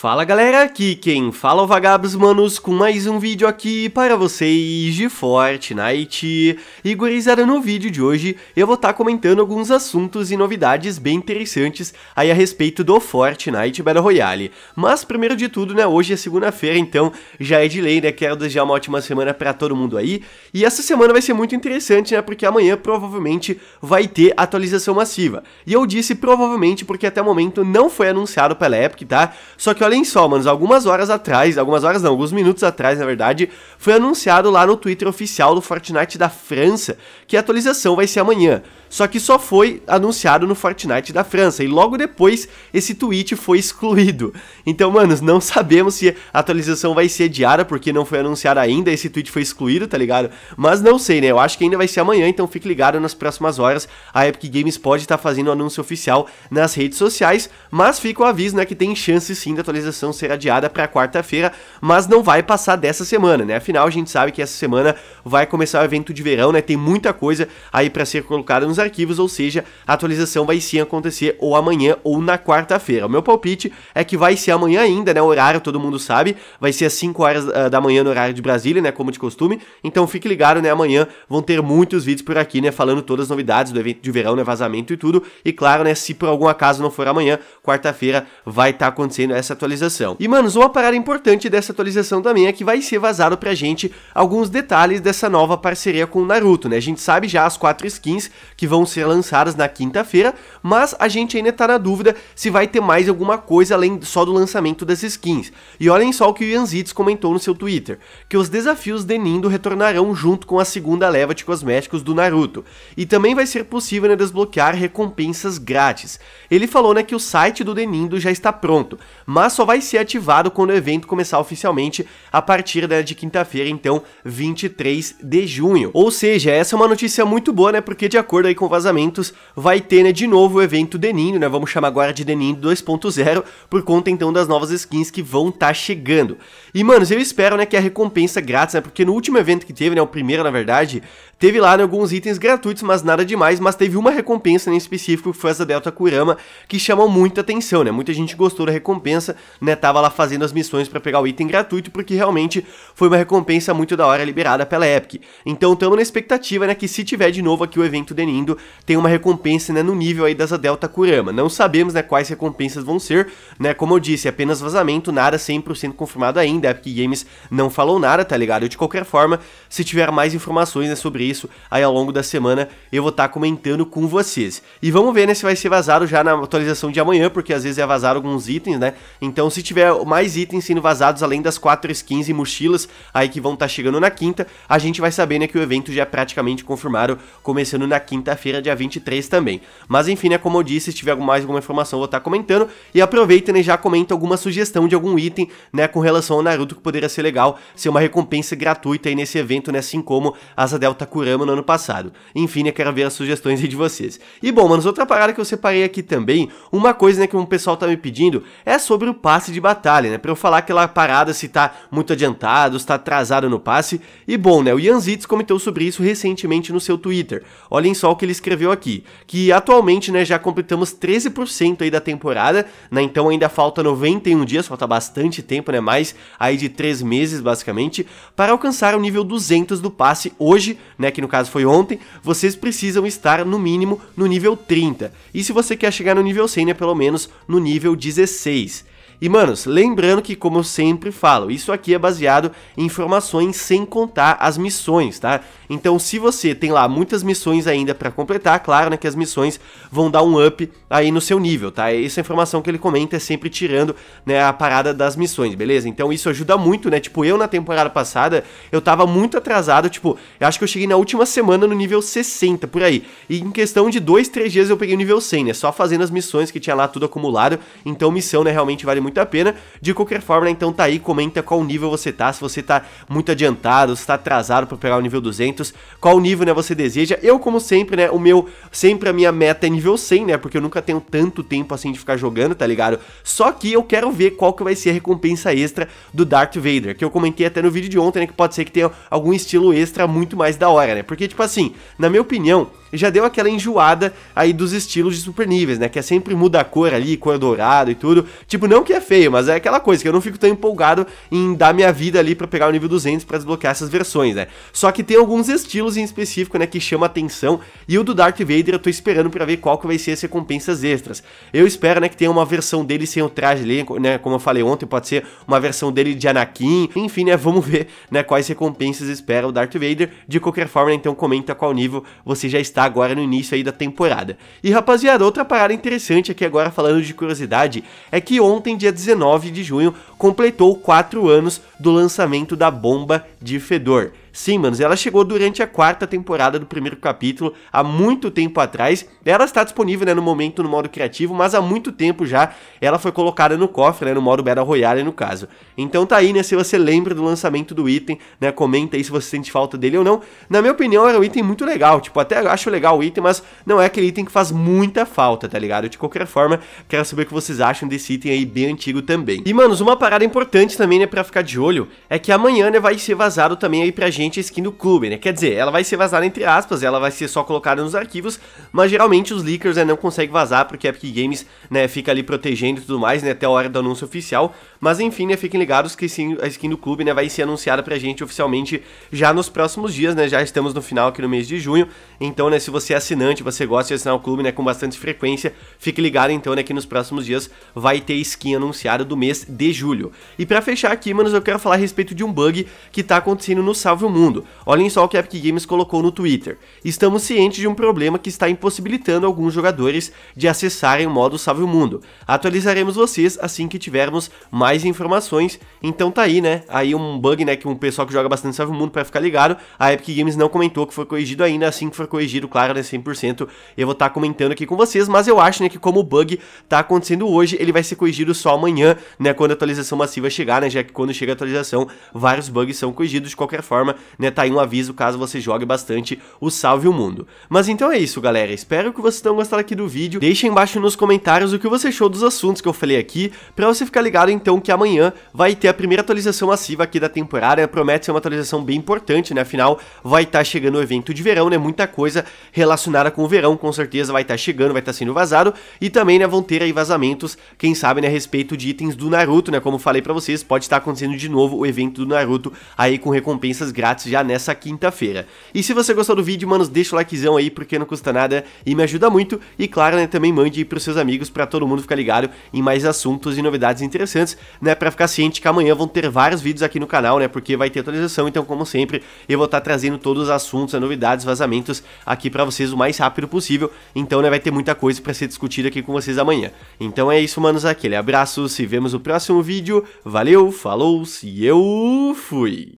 Fala galera, aqui quem fala é o Vagabos Manos com mais um vídeo aqui para vocês de Fortnite. E gurizada, no vídeo de hoje eu vou estar tá comentando alguns assuntos e novidades bem interessantes aí a respeito do Fortnite Battle Royale. Mas primeiro de tudo, né, hoje é segunda-feira, então já é de lei, né, quero desejar uma ótima semana para todo mundo aí. E essa semana vai ser muito interessante, né, porque amanhã provavelmente vai ter atualização massiva. E eu disse provavelmente porque até o momento não foi anunciado pela Epic, tá? Só que olhem só, manos, algumas horas atrás, algumas horas não, alguns minutos atrás, na verdade, foi anunciado lá no Twitter oficial do Fortnite da França que a atualização vai ser amanhã só que só foi anunciado no Fortnite da França e logo depois esse tweet foi excluído. Então, manos, não sabemos se a atualização vai ser diária porque não foi anunciada ainda, esse tweet foi excluído, tá ligado? Mas não sei, né? Eu acho que ainda vai ser amanhã, então fique ligado nas próximas horas. A Epic Games pode estar tá fazendo um anúncio oficial nas redes sociais, mas fica o aviso, né, que tem chance sim da atualização ser adiada para quarta-feira, mas não vai passar dessa semana, né? Afinal, a gente sabe que essa semana vai começar o evento de verão, né? Tem muita coisa aí para ser colocada nos arquivos, ou seja, a atualização vai sim acontecer ou amanhã ou na quarta-feira. O meu palpite é que vai ser amanhã ainda, né? O horário todo mundo sabe, vai ser às 5 horas uh, da manhã no horário de Brasília, né? Como de costume. Então fique ligado, né? Amanhã vão ter muitos vídeos por aqui, né? Falando todas as novidades do evento de verão, né? Vazamento e tudo. E claro, né? Se por algum acaso não for amanhã, quarta-feira vai estar tá acontecendo essa atualização. E, manos, uma parada importante dessa atualização também é que vai ser vazado pra gente alguns detalhes dessa nova parceria com o Naruto, né? A gente sabe já as quatro skins que vão ser lançadas na quinta-feira, mas a gente ainda está na dúvida se vai ter mais alguma coisa além só do lançamento das skins. E olhem só o que o Ian Zitz comentou no seu Twitter, que os desafios de Nindo retornarão junto com a segunda leva de cosméticos do Naruto, e também vai ser possível né, desbloquear recompensas grátis. Ele falou né, que o site do Denindo já está pronto, mas só vai ser ativado quando o evento começar oficialmente a partir né, de quinta-feira, então 23 de junho. Ou seja, essa é uma notícia muito boa, né? Porque de acordo aí com vazamentos, vai ter né, de novo o evento Denino, né? Vamos chamar agora de Denino 2.0, por conta então das novas skins que vão estar tá chegando. E, manos, eu espero né, que a recompensa grátis, né? Porque no último evento que teve, né? O primeiro, na verdade, teve lá né, alguns itens gratuitos, mas nada demais, mas teve uma recompensa né, em específico, que foi essa Delta Kurama, que chamou muita atenção, né? Muita gente gostou da recompensa, né? Tava lá fazendo as missões para pegar o item gratuito, porque realmente foi uma recompensa muito da hora liberada pela Epic. Então, tamo na expectativa, né? Que se tiver de novo aqui o evento Denim saindo, tem uma recompensa né, no nível aí das Delta Kurama. Não sabemos né, quais recompensas vão ser, né? Como eu disse, é apenas vazamento, nada 100% confirmado ainda. A Epic Games não falou nada, tá ligado? De qualquer forma, se tiver mais informações né, sobre isso, aí ao longo da semana eu vou estar tá comentando com vocês. E vamos ver né, se vai ser vazado já na atualização de amanhã, porque às vezes é vazado alguns itens, né? Então, se tiver mais itens sendo vazados, além das 4 skins e mochilas aí que vão estar tá chegando na quinta, a gente vai saber né, que o evento já é praticamente confirmado, começando na quinta quinta-feira, dia 23 também. Mas enfim, né, como eu disse, se tiver mais alguma informação, eu vou estar tá comentando. E aproveita né, já comenta alguma sugestão de algum item, né, com relação ao Naruto que poderia ser legal, ser uma recompensa gratuita aí nesse evento, né, assim como Asa Delta Kurama no ano passado. Enfim, né, quero ver as sugestões aí de vocês. E bom, mano, outra parada que eu separei aqui também, uma coisa, né, que um pessoal tá me pedindo, é sobre o passe de batalha, né, pra eu falar aquela parada se tá muito adiantado, se tá atrasado no passe. E bom, né, o Zitz comentou sobre isso recentemente no seu Twitter. Olhem só o que ele escreveu aqui, que atualmente, né, já completamos 13% aí da temporada, né, então ainda falta 91 dias, falta bastante tempo, né, mais aí de 3 meses, basicamente, para alcançar o nível 200 do passe hoje, né, que no caso foi ontem, vocês precisam estar no mínimo no nível 30, e se você quer chegar no nível 100, né, pelo menos no nível 16. E, manos, lembrando que, como eu sempre falo, isso aqui é baseado em informações sem contar as missões, tá? Então, se você tem lá muitas missões ainda para completar, claro, né, que as missões vão dar um up aí no seu nível, tá? Essa informação que ele comenta é sempre tirando, né, a parada das missões, beleza? Então, isso ajuda muito, né? Tipo, eu na temporada passada, eu tava muito atrasado, tipo, eu acho que eu cheguei na última semana no nível 60, por aí. E em questão de dois, três dias eu peguei o nível 100, né? Só fazendo as missões que tinha lá tudo acumulado. Então, missão, né, realmente vale muito muito a pena. De qualquer forma, né, então tá aí, comenta qual nível você tá, se você tá muito adiantado, se tá atrasado para pegar o nível 200, qual nível, né, você deseja. Eu, como sempre, né, o meu, sempre a minha meta é nível 100, né, porque eu nunca tenho tanto tempo assim de ficar jogando, tá ligado? Só que eu quero ver qual que vai ser a recompensa extra do Darth Vader, que eu comentei até no vídeo de ontem, né, que pode ser que tenha algum estilo extra muito mais da hora, né? Porque, tipo assim, na minha opinião, já deu aquela enjoada aí dos estilos de super níveis, né? Que é sempre muda a cor ali, cor dourada e tudo. Tipo, não que é feio, mas é aquela coisa que eu não fico tão empolgado em dar minha vida ali para pegar o nível 200 para desbloquear essas versões, né? Só que tem alguns estilos em específico, né, que chama atenção, e o do Darth Vader eu tô esperando para ver qual que vai ser as recompensas extras. Eu espero, né, que tenha uma versão dele sem o traje ali, né, como eu falei ontem, pode ser uma versão dele de Anakin, enfim, né, vamos ver, né, quais recompensas espera o Darth Vader. De qualquer forma, né, então comenta qual nível você já está está agora no início aí da temporada. E rapaziada, outra parada interessante aqui agora falando de curiosidade é que ontem, dia 19 de junho, completou 4 anos do lançamento da bomba de fedor. Sim, manos, ela chegou durante a quarta temporada do primeiro capítulo, há muito tempo atrás. Ela está disponível, né, no momento no modo criativo, mas há muito tempo já ela foi colocada no cofre, né, no modo Battle Royale, no caso. Então tá aí, né, se você lembra do lançamento do item, né, comenta aí se você sente falta dele ou não. Na minha opinião, era um item muito legal, tipo, até acho legal o item, mas não é aquele item que faz muita falta, tá ligado? De qualquer forma, quero saber o que vocês acham desse item aí bem antigo também. E, manos, uma parada importante também, né, pra ficar de olho, é que amanhã, né, vai ser vazado também aí pra gente a skin do clube, né? Quer dizer, ela vai ser vazada entre aspas, ela vai ser só colocada nos arquivos, mas geralmente os leakers né, não conseguem vazar porque a Epic Games né, fica ali protegendo e tudo mais, né, até a hora do anúncio oficial. Mas enfim, né, fiquem ligados que sim, a skin do clube né, vai ser anunciada pra gente oficialmente já nos próximos dias, né? Já estamos no final aqui no mês de junho, então né, se você é assinante, você gosta de assinar o clube né, com bastante frequência, fique ligado então né, que nos próximos dias vai ter skin anunciada do mês de julho. E para fechar aqui, manos, eu quero falar a respeito de um bug que tá acontecendo no Salve o Mundo mundo. Olhem só o que a Epic Games colocou no Twitter. Estamos cientes de um problema que está impossibilitando alguns jogadores de acessarem o modo Salve o Mundo. Atualizaremos vocês assim que tivermos mais informações. Então tá aí, né? Aí um bug, né, que um pessoal que joga bastante Salve o Mundo para ficar ligado. A Epic Games não comentou que foi corrigido ainda, assim que for corrigido, claro, né, 100%, eu vou estar tá comentando aqui com vocês, mas eu acho, né, que como o bug tá acontecendo hoje, ele vai ser corrigido só amanhã, né, quando a atualização massiva chegar, né, já que quando chega a atualização, vários bugs são corrigidos de qualquer forma, né? Tá aí um aviso caso você jogue bastante o Salve o Mundo. Mas então é isso, galera. Espero que vocês tenham gostado aqui do vídeo. Deixa embaixo nos comentários o que você achou dos assuntos que eu falei aqui, pra você ficar ligado então que amanhã vai ter a primeira atualização massiva aqui da temporada. Promete ser uma atualização bem importante, né? Afinal, vai estar tá chegando o evento de verão, né? Muita coisa relacionada com o verão, com certeza vai estar tá chegando, vai estar tá sendo vazado. E também, né, vão ter aí vazamentos, quem sabe, né, a respeito de itens do Naruto, né? Como falei pra vocês, pode estar tá acontecendo de novo o evento do Naruto aí com recompensas grátis Grátis já nessa quinta-feira. E se você gostou do vídeo, manos, deixa o likezão aí porque não custa nada e me ajuda muito. E claro, né, também mande aí pros seus amigos para todo mundo ficar ligado em mais assuntos e novidades interessantes, né, para ficar ciente que amanhã vão ter vários vídeos aqui no canal, né, porque vai ter atualização, então como sempre, eu vou estar tá trazendo todos os assuntos, né, novidades, vazamentos aqui para vocês o mais rápido possível. Então, né, vai ter muita coisa para ser discutida aqui com vocês amanhã. Então é isso, manos, aquele abraço, se vemos no próximo vídeo. Valeu, falou, se eu fui.